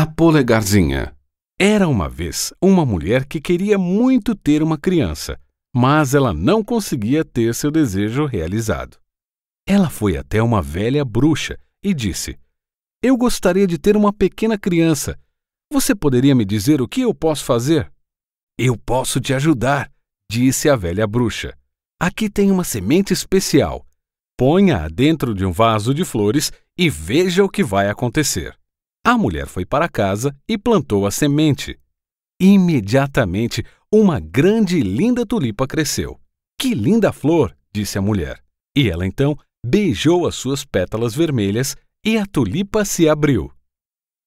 A Polegarzinha. Era uma vez uma mulher que queria muito ter uma criança, mas ela não conseguia ter seu desejo realizado. Ela foi até uma velha bruxa e disse: Eu gostaria de ter uma pequena criança. Você poderia me dizer o que eu posso fazer? Eu posso te ajudar, disse a velha bruxa. Aqui tem uma semente especial. Ponha-a dentro de um vaso de flores e veja o que vai acontecer. A mulher foi para casa e plantou a semente. Imediatamente, uma grande e linda tulipa cresceu. Que linda flor! disse a mulher. E ela então beijou as suas pétalas vermelhas e a tulipa se abriu.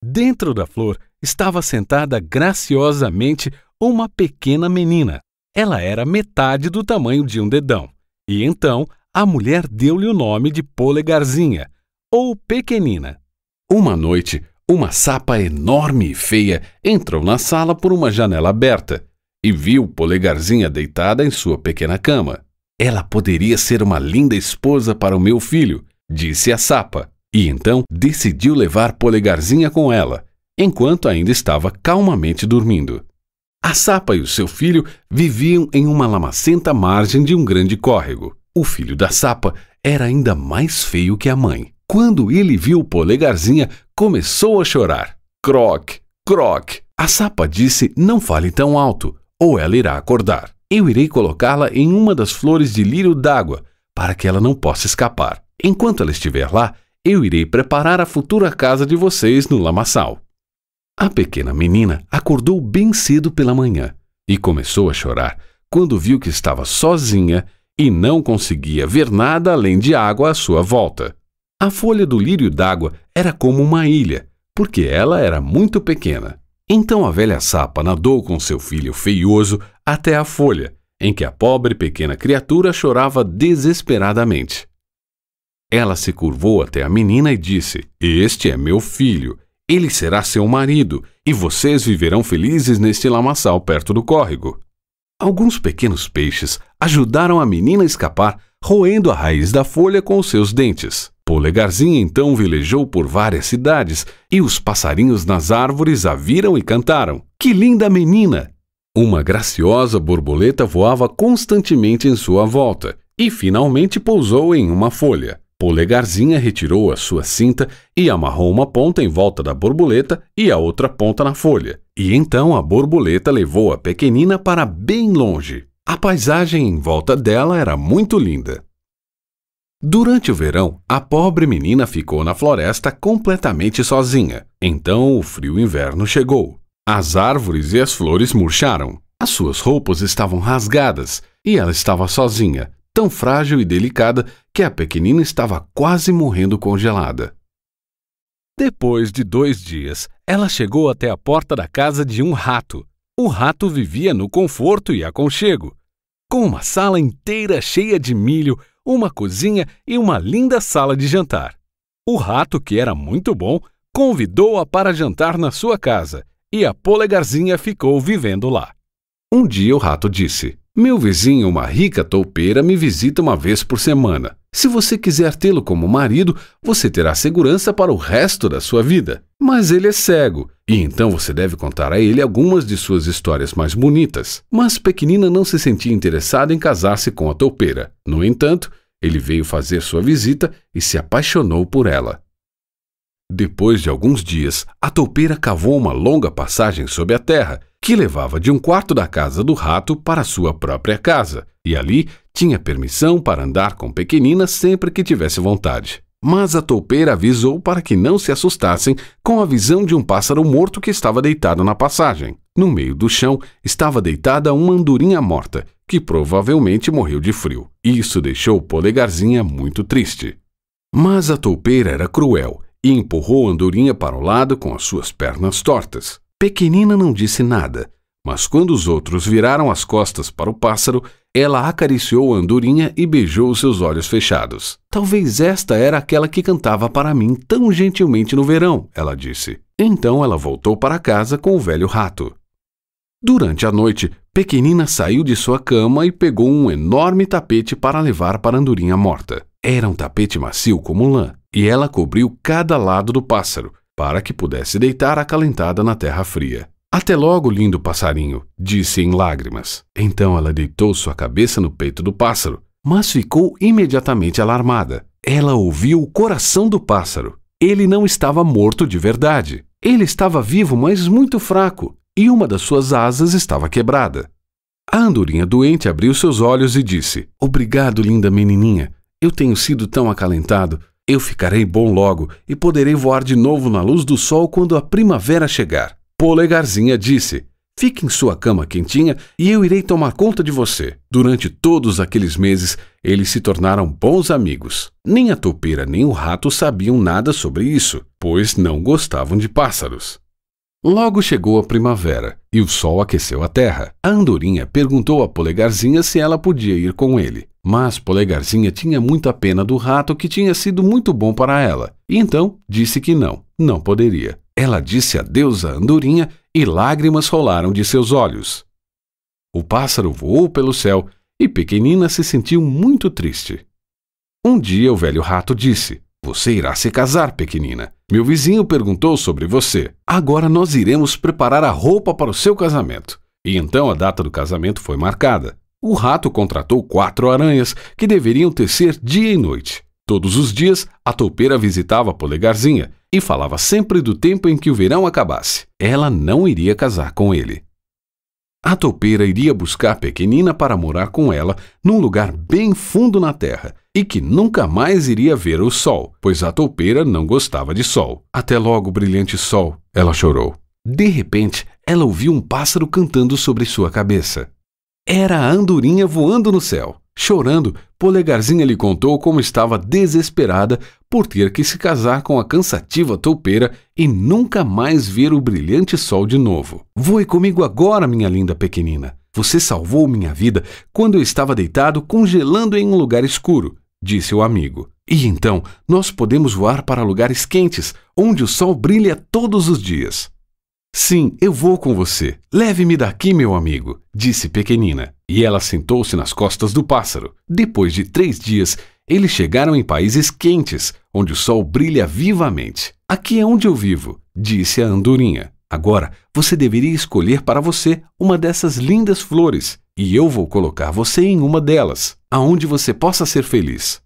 Dentro da flor estava sentada graciosamente uma pequena menina. Ela era metade do tamanho de um dedão. E então a mulher deu-lhe o nome de Polegarzinha, ou Pequenina. Uma noite, uma sapa enorme e feia entrou na sala por uma janela aberta e viu Polegarzinha deitada em sua pequena cama. Ela poderia ser uma linda esposa para o meu filho, disse a sapa, e então decidiu levar Polegarzinha com ela, enquanto ainda estava calmamente dormindo. A sapa e o seu filho viviam em uma lamacenta margem de um grande córrego. O filho da sapa era ainda mais feio que a mãe. Quando ele viu o Polegarzinha, começou a chorar. Croc, croc. A sapa disse: Não fale tão alto, ou ela irá acordar. Eu irei colocá-la em uma das flores de lírio d'água, para que ela não possa escapar. Enquanto ela estiver lá, eu irei preparar a futura casa de vocês no lamaçal. A pequena menina acordou bem cedo pela manhã e começou a chorar quando viu que estava sozinha e não conseguia ver nada além de água à sua volta. A folha do lírio d'água era como uma ilha, porque ela era muito pequena. Então a velha sapa nadou com seu filho feioso até a folha, em que a pobre pequena criatura chorava desesperadamente. Ela se curvou até a menina e disse: Este é meu filho, ele será seu marido, e vocês viverão felizes neste lamaçal perto do córrego. Alguns pequenos peixes ajudaram a menina a escapar, roendo a raiz da folha com os seus dentes polegarzinho então velejou por várias cidades e os passarinhos nas árvores a viram e cantaram. Que linda menina! Uma graciosa borboleta voava constantemente em sua volta e finalmente pousou em uma folha. Polegarzinha retirou a sua cinta e amarrou uma ponta em volta da borboleta e a outra ponta na folha. E então a borboleta levou a pequenina para bem longe. A paisagem em volta dela era muito linda. Durante o verão, a pobre menina ficou na floresta completamente sozinha. Então o frio inverno chegou. As árvores e as flores murcharam. As suas roupas estavam rasgadas e ela estava sozinha, tão frágil e delicada que a pequenina estava quase morrendo congelada. Depois de dois dias, ela chegou até a porta da casa de um rato. O rato vivia no conforto e aconchego, com uma sala inteira cheia de milho uma cozinha e uma linda sala de jantar. O rato, que era muito bom, convidou-a para jantar na sua casa e a polegarzinha ficou vivendo lá. Um dia o rato disse: Meu vizinho, uma rica toupeira, me visita uma vez por semana. Se você quiser tê-lo como marido, você terá segurança para o resto da sua vida. Mas ele é cego, e então você deve contar a ele algumas de suas histórias mais bonitas. Mas Pequenina não se sentia interessada em casar-se com a toupeira. No entanto, ele veio fazer sua visita e se apaixonou por ela. Depois de alguns dias, a toupeira cavou uma longa passagem sob a terra, que levava de um quarto da casa do rato para sua própria casa, e ali tinha permissão para andar com pequenina sempre que tivesse vontade. Mas a toupeira avisou para que não se assustassem com a visão de um pássaro morto que estava deitado na passagem. No meio do chão estava deitada uma andorinha morta, que provavelmente morreu de frio. Isso deixou Polegarzinha muito triste. Mas a toupeira era cruel e empurrou a andorinha para o lado com as suas pernas tortas. Pequenina não disse nada, mas quando os outros viraram as costas para o pássaro, ela acariciou a andorinha e beijou os seus olhos fechados. Talvez esta era aquela que cantava para mim tão gentilmente no verão, ela disse. Então ela voltou para casa com o velho rato. Durante a noite, Pequenina saiu de sua cama e pegou um enorme tapete para levar para a andorinha morta. Era um tapete macio como lã, e ela cobriu cada lado do pássaro, para que pudesse deitar acalentada na terra fria. Até logo, lindo passarinho, disse em lágrimas. Então ela deitou sua cabeça no peito do pássaro, mas ficou imediatamente alarmada. Ela ouviu o coração do pássaro. Ele não estava morto de verdade. Ele estava vivo, mas muito fraco, e uma das suas asas estava quebrada. A andorinha doente abriu seus olhos e disse: Obrigado, linda menininha. Eu tenho sido tão acalentado. Eu ficarei bom logo e poderei voar de novo na luz do sol quando a primavera chegar. Polegarzinha disse: Fique em sua cama quentinha e eu irei tomar conta de você. Durante todos aqueles meses, eles se tornaram bons amigos. Nem a toupeira nem o rato sabiam nada sobre isso, pois não gostavam de pássaros. Logo chegou a primavera e o sol aqueceu a terra. A andorinha perguntou a Polegarzinha se ela podia ir com ele. Mas Polegarzinha tinha muita pena do rato que tinha sido muito bom para ela, e então disse que não, não poderia. Ela disse adeus à andorinha e lágrimas rolaram de seus olhos. O pássaro voou pelo céu e Pequenina se sentiu muito triste. Um dia o velho rato disse: Você irá se casar, Pequenina. Meu vizinho perguntou sobre você. Agora nós iremos preparar a roupa para o seu casamento. E então a data do casamento foi marcada. O rato contratou quatro aranhas que deveriam tecer dia e noite. Todos os dias, a toupeira visitava Polegarzinha e falava sempre do tempo em que o verão acabasse. Ela não iria casar com ele. A toupeira iria buscar a pequenina para morar com ela num lugar bem fundo na terra e que nunca mais iria ver o sol, pois a toupeira não gostava de sol. Até logo, brilhante sol, ela chorou. De repente, ela ouviu um pássaro cantando sobre sua cabeça. Era a andorinha voando no céu. Chorando, Polegarzinha lhe contou como estava desesperada por ter que se casar com a cansativa toupeira e nunca mais ver o brilhante sol de novo. Voe comigo agora, minha linda pequenina. Você salvou minha vida quando eu estava deitado congelando em um lugar escuro, disse o amigo. E então nós podemos voar para lugares quentes, onde o sol brilha todos os dias. Sim, eu vou com você. Leve-me daqui, meu amigo, disse Pequenina. E ela sentou-se nas costas do pássaro. Depois de três dias, eles chegaram em países quentes, onde o sol brilha vivamente. Aqui é onde eu vivo, disse a andorinha. Agora, você deveria escolher para você uma dessas lindas flores, e eu vou colocar você em uma delas, aonde você possa ser feliz.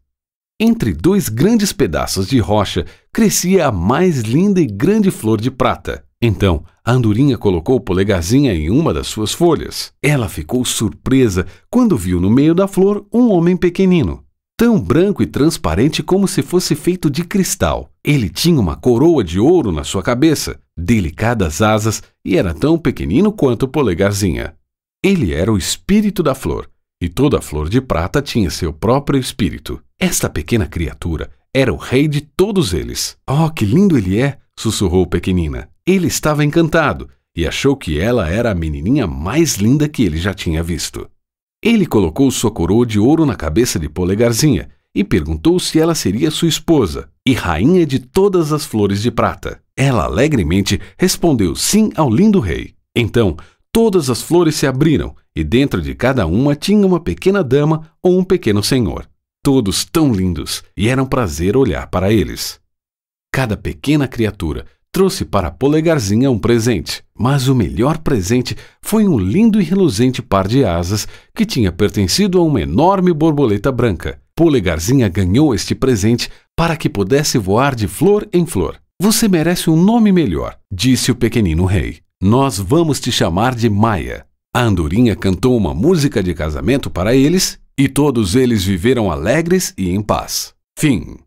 Entre dois grandes pedaços de rocha crescia a mais linda e grande flor de prata. Então, a andorinha colocou o polegarzinho em uma das suas folhas. Ela ficou surpresa quando viu no meio da flor um homem pequenino, tão branco e transparente como se fosse feito de cristal. Ele tinha uma coroa de ouro na sua cabeça, delicadas asas e era tão pequenino quanto o polegarzinha. Ele era o espírito da flor, e toda flor de prata tinha seu próprio espírito. Esta pequena criatura era o rei de todos eles. Oh, que lindo ele é! sussurrou Pequenina. Ele estava encantado e achou que ela era a menininha mais linda que ele já tinha visto. Ele colocou sua coroa de ouro na cabeça de Polegarzinha e perguntou se ela seria sua esposa e rainha de todas as flores de prata. Ela alegremente respondeu sim ao lindo rei. Então, todas as flores se abriram e dentro de cada uma tinha uma pequena dama ou um pequeno senhor. Todos tão lindos e era um prazer olhar para eles. Cada pequena criatura trouxe para a Polegarzinha um presente, mas o melhor presente foi um lindo e reluzente par de asas que tinha pertencido a uma enorme borboleta branca. Polegarzinha ganhou este presente para que pudesse voar de flor em flor. Você merece um nome melhor, disse o pequenino rei. Nós vamos te chamar de Maia. A andorinha cantou uma música de casamento para eles e todos eles viveram alegres e em paz. Fim.